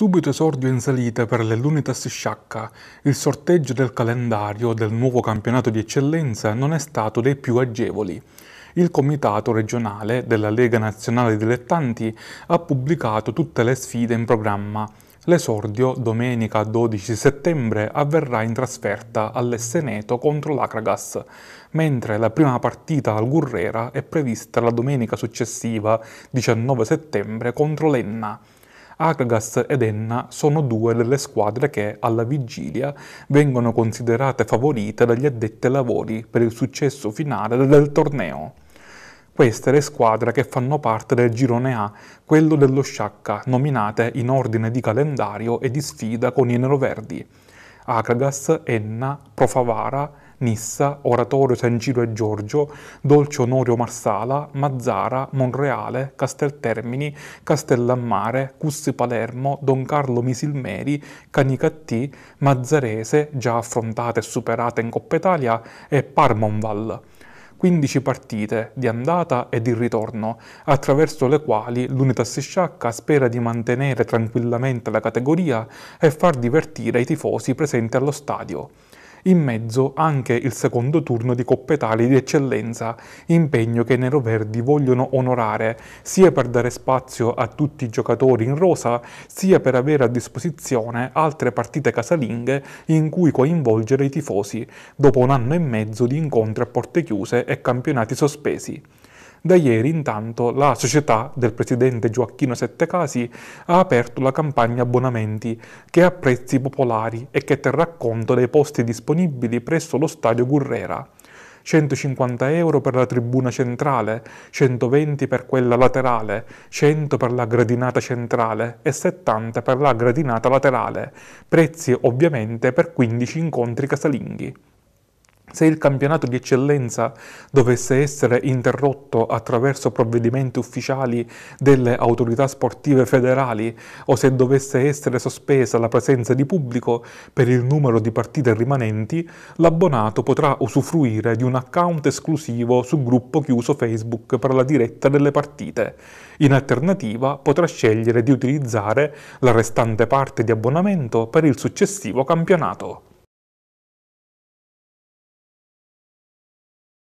Subito esordio in salita per l'Elunitas Sciacca. Il sorteggio del calendario del nuovo campionato di eccellenza non è stato dei più agevoli. Il comitato regionale della Lega Nazionale Dilettanti ha pubblicato tutte le sfide in programma. L'esordio, domenica 12 settembre, avverrà in trasferta all'Esseneto contro l'Acragas, mentre la prima partita al Gurrera è prevista la domenica successiva, 19 settembre, contro l'Enna. Akragas ed Enna sono due delle squadre che alla vigilia vengono considerate favorite dagli addetti ai lavori per il successo finale del torneo. Queste le squadre che fanno parte del girone A, quello dello Sciacca, nominate in ordine di calendario e di sfida con i neroverdi. Akragas, Enna, Profavara, Nissa, Oratorio San Giro e Giorgio, Dolce Onorio Marsala, Mazzara, Monreale, Casteltermini, Castellammare, Cussi Palermo, Don Carlo Misilmeri, Canicattì, Mazzarese, già affrontata e superata in Coppa Italia, e Parmonval. 15 partite di andata e di ritorno, attraverso le quali l'Unitas Sciacca spera di mantenere tranquillamente la categoria e far divertire i tifosi presenti allo stadio in mezzo anche il secondo turno di Coppa Italia di Eccellenza, impegno che i neroverdi vogliono onorare, sia per dare spazio a tutti i giocatori in rosa, sia per avere a disposizione altre partite casalinghe in cui coinvolgere i tifosi, dopo un anno e mezzo di incontri a porte chiuse e campionati sospesi. Da ieri intanto la società del presidente Gioacchino Settecasi ha aperto la campagna abbonamenti che ha prezzi popolari e che terrà conto dei posti disponibili presso lo stadio Gurrera. 150 euro per la tribuna centrale, 120 per quella laterale, 100 per la gradinata centrale e 70 per la gradinata laterale, prezzi ovviamente per 15 incontri casalinghi. Se il campionato di eccellenza dovesse essere interrotto attraverso provvedimenti ufficiali delle autorità sportive federali o se dovesse essere sospesa la presenza di pubblico per il numero di partite rimanenti, l'abbonato potrà usufruire di un account esclusivo sul gruppo chiuso Facebook per la diretta delle partite. In alternativa potrà scegliere di utilizzare la restante parte di abbonamento per il successivo campionato.